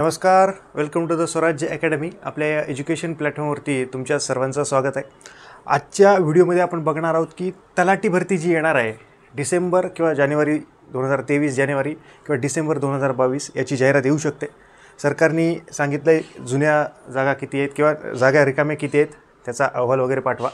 नमस्कार welcome to the Swarajya academy आपल्या या एज्युकेशन प्लॅटफॉर्मवरती तुमच्या सर्वांचं स्वागत आहे आजच्या व्हिडिओमध्ये आपण बघणार आहोत की तलाठी भरती जी येणार आहे डिसेंबर किंवा जानेवारी दोन हजार तेवीस जानेवारी किंवा डिसेंबर दोन हजार बावीस याची जाहिरात येऊ शकते सरकारने सांगितलं आहे जुन्या जागा किती आहेत किंवा जागा रिकाम्या किती आहेत त्याचा अहवाल वगैरे पाठवा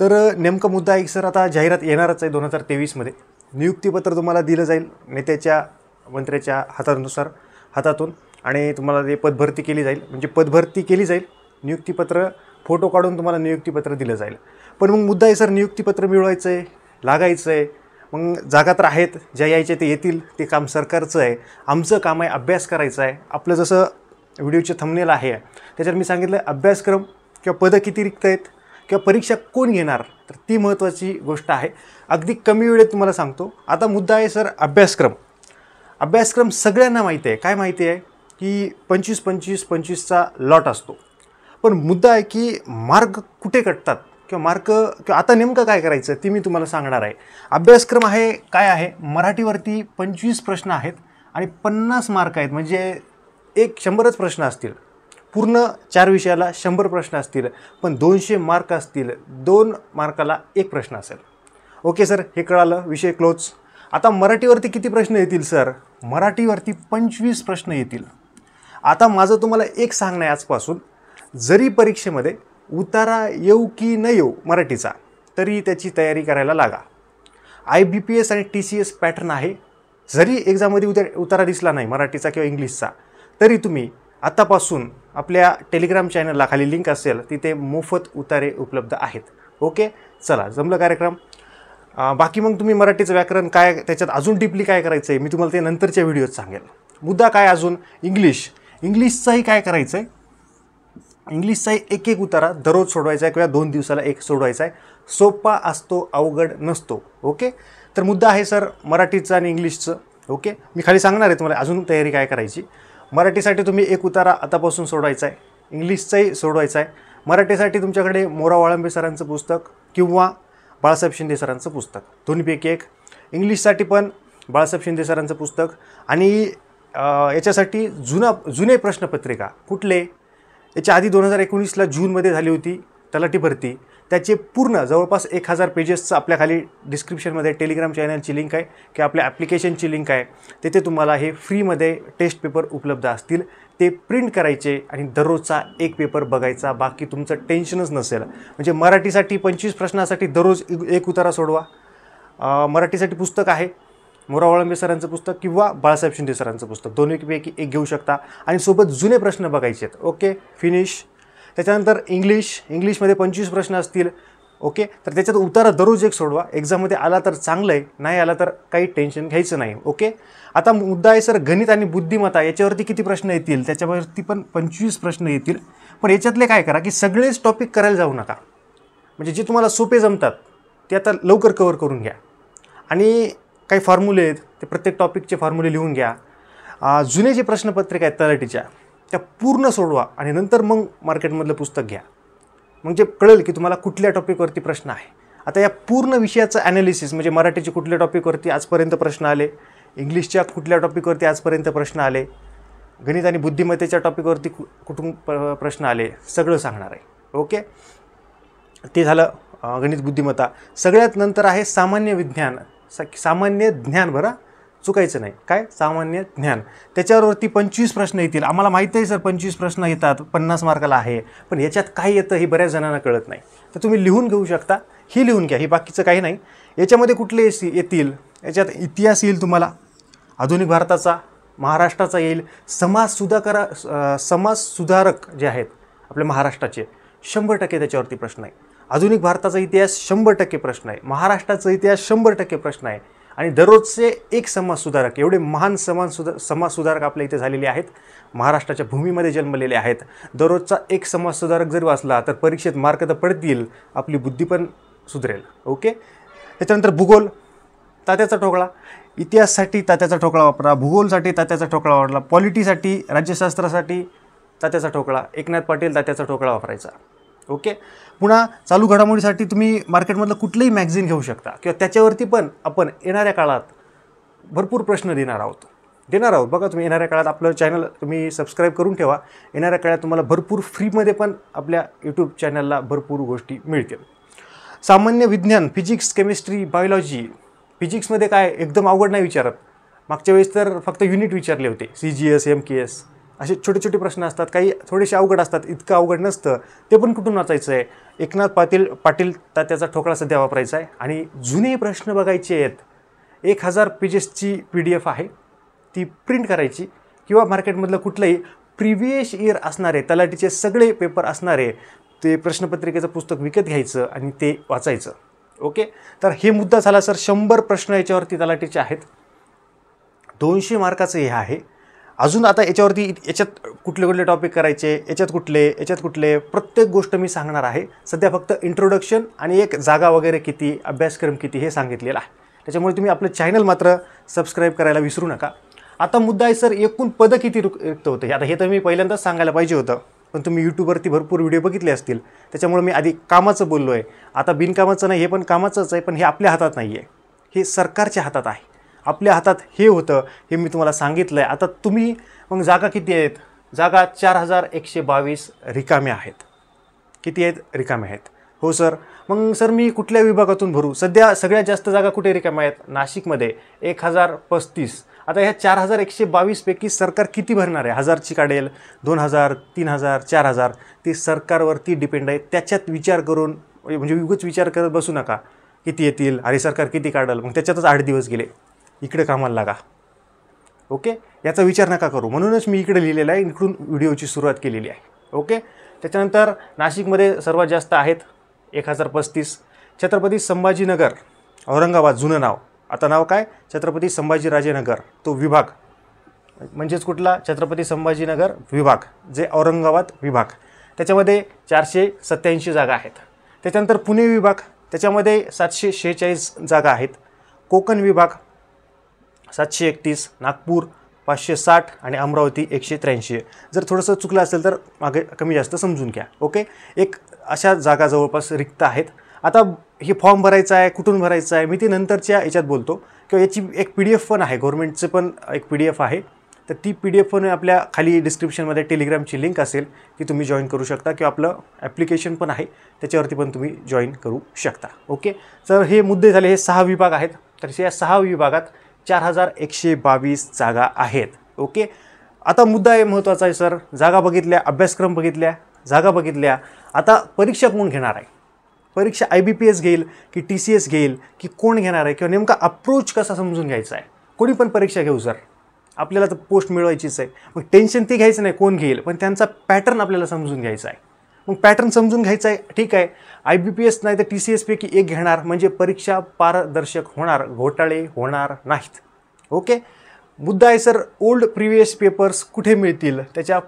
तर नेमका मुद्दा एक सर आता जाहिरात येणारच आहे दोन हजार तेवीसमध्ये नियुक्तीपत्र तुम्हाला दिलं जाईल नेत्याच्या मंत्र्याच्या हातानुसार हातातून आणि तुम्हाला ते पदभरती केली जाईल म्हणजे पदभरती केली जाईल नियुक्तीपत्र फोटो काढून तुम्हाला नियुक्तीपत्र दिलं जाईल पण मग मुद्दा आहे सर नियुक्तीपत्र मिळवायचं आहे लागायचं आहे मग जागा तर आहेत ज्या यायच्या ते येतील ते काम सरकारचं आहे आमचं काम आहे अभ्यास करायचं आहे आपलं जसं व्हिडिओचे थंबनेल आहे त्याच्यात मी सांगितलं अभ्यासक्रम किंवा पदं किती रिक्त आहेत किंवा परीक्षा कोण घेणार तर ती महत्त्वाची गोष्ट आहे अगदी कमी वेळेत तुम्हाला सांगतो आता मुद्दा आहे सर अभ्यासक्रम अभ्यासक्रम सगळ्यांना माहिती आहे काय माहिती आहे की पंचवीस पंचवीस पंचवीसचा लॉट असतो पण मुद्दा आहे की मार्ग कुठे कटतात किंवा मार्क किंवा आता नेमकं काय करायचं ते मी तुम्हाला सांगणार आहे अभ्यासक्रम आहे काय आहे मराठीवरती पंचवीस प्रश्न आहेत आणि पन्नास मार्क आहेत म्हणजे एक शंभरच प्रश्न असतील पूर्ण चार विषयाला शंभर प्रश्न असतील पण दोनशे मार्क असतील दोन मार्काला एक प्रश्न असेल ओके सर हे कळालं विषय क्लोज आता मराठीवरती किती प्रश्न येतील सर मराठीवरती पंचवीस प्रश्न येतील आता माझं तुम्हाला एक सांगणं आहे आजपासून जरी परीक्षेमध्ये उतारा येऊ की न येऊ मराठीचा तरी त्याची तयारी करायला लागा आय बी पी एस आणि टी सी एस पॅटर्न आहे जरी एक्झाममध्ये उद्या उतारा दिसला नाही मराठीचा किंवा इंग्लिशचा तरी तुम्ही आत्तापासून आपल्या टेलिग्राम चॅनलला खाली लिंक असेल तिथे मोफत उतारे उपलब्ध आहेत ओके चला जमलं कार्यक्रम बाकी मग तुम्ही मराठीचं व्याकरण काय त्याच्यात अजून डीपली काय करायचं आहे मी तुम्हाला ते नंतरच्या व्हिडिओत सांगेल मुद्दा काय अजून इंग्लिश इंग्लिशचाही काय करायचं आहे इंग्लिशचाही एक एक उतारा दररोज सोडवायचा आहे किंवा दोन दिवसाला एक सोडवायचा आहे सोपा असतो अवघड नसतो ओके तर मुद्दा आहे सर मराठीचं आणि इंग्लिशचं ओके मी खाली सांगणार आहे तुम्हाला अजून तयारी काय करायची मराठीसाठी तुम्ही एक उतारा आतापासून सोडवायचा आहे इंग्लिशचाही सोडवायचा आहे मराठीसाठी तुमच्याकडे मोरा वाळंबे सरांचं पुस्तक किंवा बाळासाहेब शिंदे सरांचं पुस्तक दोन्हीपैकी एक इंग्लिशसाठी पण बाळासाहेब शिंदे सरांचं पुस्तक आणि याच्यासाठी जुना जुने प्रश्नपत्रिका कुठले याच्या आधी दोन हजार एकोणीसला जूनमध्ये झाली होती तलाठी भरती त्याचे पूर्ण जवळपास एक हजार पेजेसचं आपल्याखाली डिस्क्रिप्शनमध्ये टेलिग्राम चॅनलची लिंक आहे की आपल्या ॲप्लिकेशनची लिंक आहे तिथे तुम्हाला हे फ्रीमध्ये टेस्ट पेपर उपलब्ध असतील ते प्रिंट करायचे आणि दररोजचा एक पेपर बघायचा बाकी तुमचं टेन्शनच नसेल म्हणजे मराठीसाठी पंचवीस प्रश्नासाठी दररोज एक उतारा सोडवा मराठीसाठी पुस्तक आहे मोरावळंबे सरांचं पुस्तक किंवा बाळासाहेब शिंदे सरांचं पुस्तक दोन्हीपैकी एक घेऊ शकता आणि सोबत जुने प्रश्न बघायचे आहेत ओके फिनिश त्याच्यानंतर इंग्लिश इंग्लिशमध्ये पंचवीस प्रश्न असतील ओके तर त्याच्यात उतारा दररोज एक सोडवा एक्झाममध्ये आला तर चांगलं आहे नाही आला तर काही टेन्शन घ्यायचं नाही ओके आता मुद्दा आहे सर गणित आणि बुद्धिमत्ता याच्यावरती किती प्रश्न येतील त्याच्यावरती पण पंचवीस प्रश्न येतील पण याच्यातले काय करा की सगळेच टॉपिक करायला जाऊ नका म्हणजे जे तुम्हाला सोपे जमतात ते आता लवकर कवर करून घ्या आणि काही फॉर्म्युले आहेत ते प्रत्येक टॉपिकचे फॉर्म्युले लिहून घ्या जुने जे प्रश्नपत्रिका आहेत तलाठीच्या त्या पूर्ण सोडवा आणि नंतर मग मार्केटमधलं पुस्तक घ्या मग जे कळेल की तुम्हाला कुठल्या टॉपिकवरती प्रश्न आहे आता या पूर्ण विषयाचं ॲनालिसिस म्हणजे मराठीचे कुठल्या टॉपिकवरती आजपर्यंत प्रश्न आले इंग्लिशच्या कुठल्या टॉपिकवरती आजपर्यंत प्रश्न आले गणित आणि बुद्धिमत्तेच्या टॉपिकवरती कु कुठून प्रश्न आले सगळं सांगणार आहे ओके ते झालं गणित बुद्धिमत्ता सगळ्यात नंतर आहे सामान्य विज्ञान सा सामान्य ज्ञान बरा चुकायचं नाही काय सामान्य ज्ञान त्याच्यावरती पंचवीस प्रश्न येतील आम्हाला माहीत आहे सर पंचवीस प्रश्न येतात पन्नास मार्काला आहे पण याच्यात काय येतं हे बऱ्याच जणांना कळत नाही तर तुम्ही लिहून घेऊ शकता ही लिहून घ्या हे बाकीचं काही नाही याच्यामध्ये कुठले येतील याच्यात इतिहास येईल तुम्हाला आधुनिक भारताचा महाराष्ट्राचा येईल समाज सुधाकरा समाज सुधारक जे आहेत आपल्या महाराष्ट्राचे शंभर टक्के त्याच्यावरती प्रश्न आहे आधुनिक भारताचा इतिहास शंभर टक्के प्रश्न आहे महाराष्ट्राचा इतिहास शंभर टक्के प्रश्न आहे आणि दररोजचे एक समाजसुधारक एवढे महान समाज समाजसुधारक आपल्या इथे झालेले आहेत महाराष्ट्राच्या भूमीमध्ये जन्मलेले आहेत दररोजचा एक समाजसुधारक जरी वाचला तर परीक्षेत मार्क तर पडतील आपली बुद्धी पण सुधरेल ओके त्याच्यानंतर भूगोल तात्याचा ठोकळा इतिहाससाठी तात्याचा ठोकळा वापरा भूगोलसाठी तात्याचा ठोकळा वापरला पॉलिटीसाठी राज्यशास्त्रासाठी तात्याचा ठोकळा एकनाथ पाटील तात्याचा ठोकळा वापरायचा ओके पुन्हा चालू घडामोडीसाठी तुम्ही मार्केटमधलं कुठलंही मॅगझिन घेऊ शकता किंवा त्याच्यावरती पण आपण येणाऱ्या काळात भरपूर प्रश्न देणार आहोत देणार आहोत बघा तुम्ही येणाऱ्या काळात आपलं चॅनल तुम्ही सबस्क्राईब करून ठेवा येणाऱ्या काळात तुम्हाला भरपूर फ्रीमध्ये पण आपल्या यूट्यूब चॅनलला भरपूर गोष्टी मिळतील सामान्य विज्ञान फिजिक्स केमिस्ट्री बायोलॉजी फिजिक्समध्ये काय एकदम अवघड नाही विचारत मागच्या वेळेस तर फक्त युनिट विचारले होते C G S M K S असे छोटे छोटे प्रश्न असतात काही थोडेसे अवघड असतात इतकं अवघड नसतं ते पण कुठून वाचायचं आहे एकनाथ पाटील पाटील तात्याचा ठोकळा सध्या वापरायचा आहे आणि जुने प्रश्न बघायचे आहेत एक हजार पेजेसची पी डी एफ आहे ती प्रिंट करायची किंवा मार्केटमधलं कुठलंही प्रिव्हियस इयर असणारे तलाठीचे सगळे पेपर असणारे ते प्रश्नपत्रिकेचं पुस्तक विकत घ्यायचं आणि ते वाचायचं ओके तर हे मुद्दा झाला सर शंभर प्रश्न याच्यावरती तलाठीचे आहेत दोनशे मार्काचं हे आहे अजून आता याच्यावरती याच्यात कुठले कुठले टॉपिक करायचे याच्यात कुठले याच्यात कुठले प्रत्येक गोष्ट मी सांगणार आहे सध्या फक्त इंट्रोडक्शन आणि एक जागा वगैरे किती अभ्यासक्रम किती हे सांगितलेलं आहे त्याच्यामुळे तुम्ही आपलं चॅनल मात्र सबस्क्राईब करायला विसरू नका आता मुद्दा आहे सर एकूण पदं किती रिक्त होते आता हे तर मी पहिल्यांदाच सांगायला पाहिजे होतं पण तुम्ही यूट्यूबवरती भरपूर व्हिडिओ बघितले असतील त्याच्यामुळे मी आधी कामाचं बोललो आहे आता बिनकामाचं नाही हे पण कामाचंच आहे पण हे आपल्या हातात नाही आहे हे सरकारच्या हातात आहे आपल्या हातात हे होतं हे मी तुम्हाला सांगितलं आहे आता तुम्ही मग जागा किती आहेत जागा चार हजार एकशे बावीस रिकाम्या आहेत किती आहेत रिकाम्या आहेत हो सर मग सर मी कुठल्या विभागातून भरू सध्या सगळ्यात जास्त जागा कुठे रिकाम्या आहेत नाशिकमध्ये एक हजार पस्तीस आता ह्या चार हजार एकशे बावीसपैकी सरकार किती भरणार आहे हजारची काढेल दोन हजार तीन हजार चार हजार ते सरकारवरती डिपेंड आहे त्याच्यात विचार करून म्हणजे युगच विचार करत बसू नका किती येतील अरे सरकार किती काढल मग त्याच्यातच आठ दिवस गेले इकडे कामाला लागा ओके याचा विचार नका करू म्हणूनच मी इकडे लिहिलेलं आहे इकडून व्हिडिओची सुरुवात केलेली आहे ओके त्याच्यानंतर नाशिकमध्ये सर्वात जास्त आहेत एक हजार पस्तीस छत्रपती संभाजीनगर औरंगाबाद जुनं नाव आता नाव काय छत्रपती संभाजीराजेनगर तो विभाग म्हणजेच कुठला छत्रपती संभाजीनगर विभाग जे औरंगाबाद विभाग त्याच्यामध्ये चारशे सत्याऐंशी जागा आहेत त्याच्यानंतर पुणे विभाग त्याच्यामध्ये सातशे शेहेचाळीस जागा आहेत कोकण विभाग सातशे एकतीस नागपूर पाचशे साठ आणि अमरावती एकशे त्र्याऐंशी जर थोडंसं चुकलं असेल तर मागे कमी जास्त समजून घ्या ओके एक अशा जागा जवळपास रिक्त आहेत आता हे फॉर्म भरायचा आहे कुठून भरायचा आहे मी ते नंतरच्या याच्यात बोलतो किंवा याची एक पी डी एफ पण आहे गव्हर्मेंटचं पण एक पी डी एफ आहे तर ती पी डी एफ पण आपल्या खाली डिस्क्रिप्शनमध्ये टेलिग्रामची लिंक असेल ती तुम्ही जॉईन करू शकता किंवा आपलं ॲप्लिकेशन पण आहे त्याच्यावरती पण तुम्ही जॉईन करू शकता ओके तर हे मुद्दे झाले हे सहा विभाग आहेत तर या सहा विभागात चार हजार एकशे बावीस जागा आहेत ओके आता मुद्दा आहे महत्त्वाचा आहे सर जागा बघितल्या अभ्यासक्रम बघितल्या जागा बघितल्या आता परीक्षा कोण घेणार आहे परीक्षा आय बी पी एस घेईल की टी सी एस घेईल की कोण घेणार आहे किंवा नेमका अप्रोच कसा समजून घ्यायचा आहे कोणी पण परीक्षा घेऊ सर आपल्याला तर पोस्ट मिळवायचीच आहे मग टेन्शन ती घ्यायचं नाही कोण घेईल पण त्यांचा पॅटर्न आपल्याला समजून घ्यायचा आहे मग पॅटर्न समजून घ्यायचा आहे ठीक आहे आय बी पी एस नाही तर टी सी एसपैकी एक घेणार म्हणजे परीक्षा पारदर्शक होणार घोटाळे होणार नाहीत ओके मुद्दा आहे सर ओल्ड प्रिव्हियस पेपर्स कुठे मिळतील त्याच्या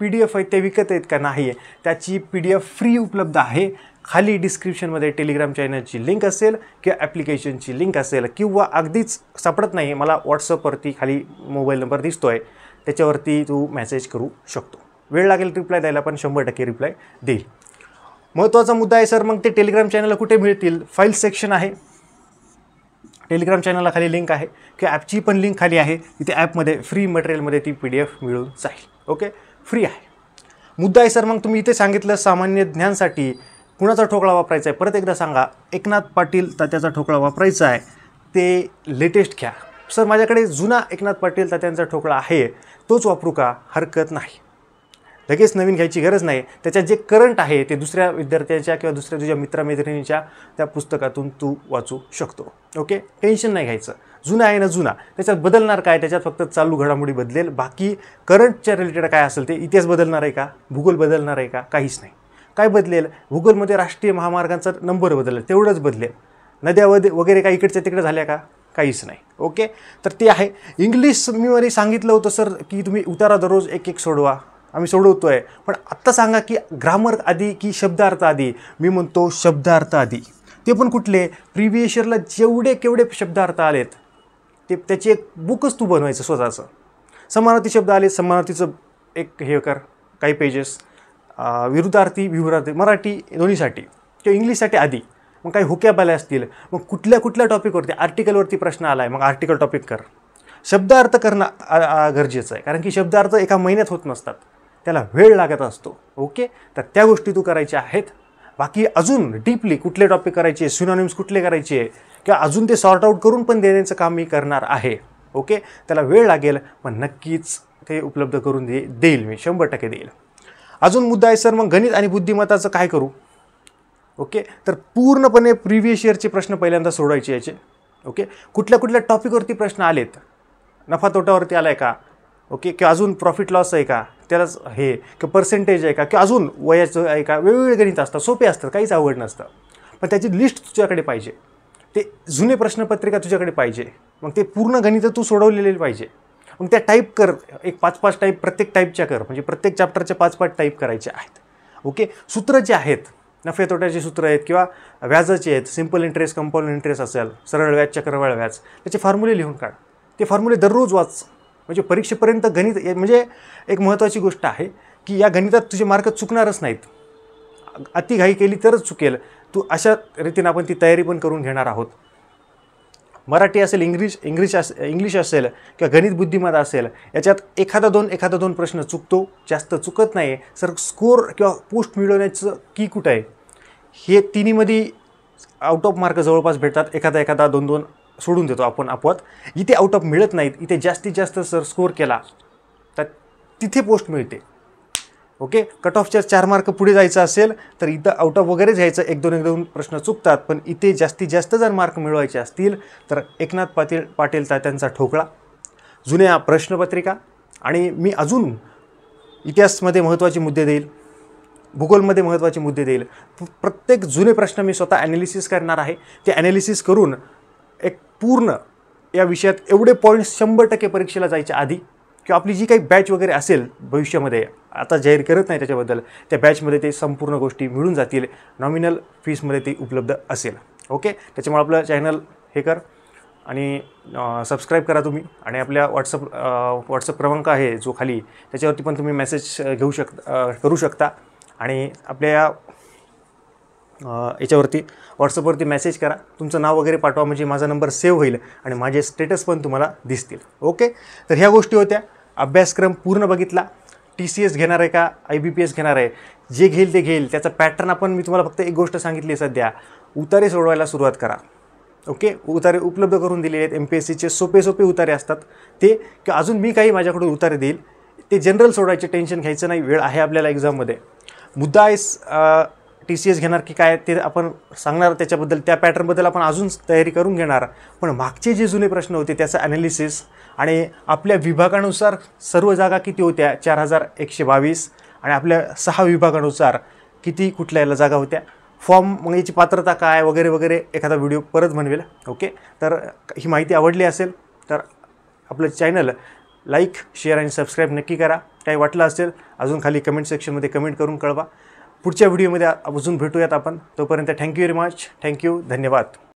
पी डी एफ आहेत ते विकत आहेत का नाही आहे त्याची पी डी एफ फ्री उपलब्ध आहे खाली डिस्क्रिप्शनमध्ये टेलिग्राम चॅनलची लिंक असेल किंवा ॲप्लिकेशनची लिंक असेल किंवा अगदीच सापडत नाही मला व्हॉट्सअपवरती खाली मोबाईल नंबर दिसतो आहे त्याच्यावरती तू मेसेज करू शकतो वेळ लागेल रिप्लाय द्यायला पण शंभर टक्के रिप्लाय देईल महत्त्वाचा मुद्दा आहे सर मग ते टेलिग्राम चॅनलला कुठे मिळतील फाईल सेक्शन आहे टेलिग्राम चॅनलला खाली लिंक आहे किंवा ॲपची पण लिंक खाली आहे तिथे ॲपमध्ये फ्री मटेरियलमध्ये ती पी डी एफ मिळून जाईल ओके फ्री आहे मुद्दा आहे सर मग तुम्ही इथे सांगितलं सामान्य ज्ञानसाठी कुणाचा ठोकळा वापरायचा आहे परत एकदा सांगा एकनाथ पाटील तात्याचा ठोकळा वापरायचा आहे ते लेटेस्ट घ्या सर माझ्याकडे जुना एकनाथ पाटील तात्यांचा ठोकळा आहे तोच वापरू का हरकत नाही लगेच नवीन घ्यायची गरज नाही त्याच्यात जे करंट आहे ते दुसऱ्या विद्यार्थ्याच्या किंवा दुसऱ्या तुझ्या मित्रमैत्रिणीच्या त्या पुस्तकातून तू वाचू शकतो ओके टेन्शन नाही घ्यायचं जुना आहे ना जुना त्याच्यात बदलणार काय त्याच्यात फक्त चालू घडामोडी बदलेल बाकी करंटच्या रिलेटेड काय असेल ते इतिहास बदलणार आहे का भूगोल बदलणार आहे का काहीच नाही काय बदलेल भूगोलमध्ये राष्ट्रीय महामार्गांचा नंबर बदलेल तेवढंच बदलेल नद्या वद वगैरे काय इकडच्या तिकडे झाल्या का काहीच नाही ओके तर ते आहे इंग्लिश मी सांगितलं होतं सर की तुम्ही उतारा दररोज एक एक सोडवा आम्ही सोडवतो आहे पण आत्ता सांगा की ग्रामर आधी की शब्दार्थ आधी मी म्हणतो शब्दार्थ आधी ते पण कुठले प्रिव्हियस इयरला जेवढे केवढे शब्दार्थ आलेत ते त्याची एक बुकच तू बनवायचं स्वतःचं समानार्थी शब्द आले समानार्थीचं एक हे कर काही पेजेस विरुद्धार्थी विहुरार्थी मराठी दोन्हीसाठी किंवा इंग्लिशसाठी आधी मग काही हुक्या आल्या असतील मग कुठल्या कुठल्या टॉपिकवरती आर्टिकलवरती प्रश्न आला आहे मग आर्टिकल टॉपिक कर शब्दार्थ करणं गरजेचं आहे कारण की शब्दार्थ एका महिन्यात होत नसतात त्याला वेळ लागत असतो ओके तर त्या गोष्टी तू करायच्या आहेत बाकी अजून डीपली कुठले टॉपिक करायचे सिनॉनिम्स कुठले करायचे किंवा अजून ते सॉर्ट आऊट करून पण देण्याचं काम मी करणार आहे ओके त्याला वेळ लागेल पण नक्कीच ते उपलब्ध करून दे देईल मी शंभर टक्के देईल अजून मुद्दा आहे सर मग गणित आणि बुद्धिमत्ताचं काय करू ओके तर पूर्णपणे प्रिव्हियस इयरचे प्रश्न पहिल्यांदा सोडवायचे याचे ओके कुठल्या कुठल्या टॉपिकवरती प्रश्न आलेत नफा तोटावरती आला आहे का ओके किंवा अजून प्रॉफिट लॉस आहे का त्यालाच हे किंवा पर्सेंटेज आहे का किंवा अजून वयाचं आहे का वेगवेगळे गणित असतात सोपे असतात काहीच अवघड नसतं पण त्याची लिस्ट तुझ्याकडे पाहिजे ते जुने प्रश्नपत्रिका तुझ्याकडे पाहिजे मग ते पूर्ण गणितं तू सोडवलेले पाहिजे मग त्या टाईप कर एक पाच पाच टाईप प्रत्येक टाईपच्या कर म्हणजे प्रत्येक चॅप्टरच्या पाच पाच टाईप करायचे आहेत ओके सूत्र जे आहेत नफे तोट्याचे सूत्र आहेत किंवा व्याजाचे आहेत सिम्पल इंटरेस्ट कंपाऊंड इंटरेस्ट असेल सरळ व्याज चक्रवाळ व्याज त्याचे फॉर्म्युले लिहून काढ ते फॉर्म्युले दररोज वाच म्हणजे परीक्षेपर्यंत गणित म्हणजे एक महत्त्वाची गोष्ट आहे की या गणितात तुझे मार्क चुकणारच नाहीत अतिघाई केली तरच चुकेल तू अशा रीतीनं आपण ती तयारी पण करून घेणार आहोत मराठी असेल इंग्लिश इंग्लिश अस इंग्लिश असेल किंवा गणित बुद्धिमत्ता असेल याच्यात एखादा दोन एखादा दोन प्रश्न चुकतो जास्त चुकत नाही सर स्कोर किंवा पोस्ट मिळवण्याचं की कुठं आहे हे तिन्हीमध्ये आउट ऑफ मार्क जवळपास भेटतात एखादा एखादा दोन दोन सोडून देतो आपण अपवाद इथे आउट ऑफ मिळत नाहीत इथे जास्तीत जास्त सर स्कोअर केला तर तिथे पोस्ट मिळते ओके कट ऑफच्या चार मार्क पुढे जायचं असेल तर इथं आउट ऑफ वगैरे जायचं एक दोन एक दोन प्रश्न चुकतात पण इथे जास्तीत जास्त जर मार्क मिळवायचे असतील तर एकनाथ पाटील पाटील तात्यांचा ठोकळा जुन्या प्रश्नपत्रिका आणि मी अजून इतिहासमध्ये महत्त्वाचे मुद्दे देईल भूगोलमध्ये महत्त्वाचे मुद्दे देईल प्रत्येक जुने प्रश्न मी स्वतः ॲनालिसिस करणार आहे ते ॲनालिसिस करून एक पूर्ण या विषयात एवढे पॉईंट शंभर टक्के परीक्षेला जायच्या आधी किंवा आपली जी काही बॅच वगैरे असेल भविष्यामध्ये आता जाहीर करत नाही त्याच्याबद्दल त्या बॅचमध्ये ते संपूर्ण गोष्टी मिळून जातील नॉमिनल फीसमध्ये ती उपलब्ध असेल ओके त्याच्यामुळे आपलं चॅनल हे कर आणि सबस्क्राईब करा तुम्ही आणि आपल्या व्हॉट्सअप व्हॉट्सअप क्रमांक आहे जो खाली त्याच्यावरती पण तुम्ही मेसेज घेऊ शक करू शकता आणि आपल्या या याच्यावरती व्हॉट्सअपवरती मेसेज करा तुमचं नाव वगैरे पाठवा म्हणजे माझा नंबर सेव्ह होईल आणि माझे स्टेटस पण तुम्हाला दिसतील ओके तर ह्या गोष्टी होत्या अभ्यासक्रम पूर्ण बघितला टी सी एस घेणार आहे का आय बी पी एस घेणार आहे जे घेईल ते घेईल त्याचा पॅटर्न आपण मी तुम्हाला फक्त एक गोष्ट सांगितली सध्या उतारे सोडवायला सुरुवात करा ओके उतारे उपलब्ध करून दिलेले आहेत एम पी एस सीचे सोपे सोपे उतारे असतात ते की अजून मी काही माझ्याकडून उतारे देईल ते जनरल सोडायचे टेन्शन घ्यायचं नाही वेळ आहे आपल्याला एक्झाममध्ये मुद्दा आहे टी सी एस घेणार की काय ते आपण सांगणार त्याच्याबद्दल त्या पॅटर्नबद्दल आपण अजून तयारी करून घेणार पण मागचे जे जुने प्रश्न होते त्याचं ॲनालिसिस आणि आपल्या विभागानुसार सर्व जागा किती होत्या चार हजार एकशे बावीस आणि आपल्या सहा विभागानुसार किती कुठल्या याला जागा होत्या फॉर्म मग याची पात्रता काय वगैरे वगैरे एखादा व्हिडिओ परत म्हणवेल ओके तर ही माहिती आवडली असेल तर आपलं चॅनल लाईक शेअर आणि सबस्क्राईब नक्की करा काही वाटलं असेल अजून खाली कमेंट सेक्शनमध्ये कमेंट करून कळवा पुढच्या व्हिडिओमध्ये अजून भेटूयात आपण तोपर्यंत थँक्यू व्हेरी मच थँक्यू धन्यवाद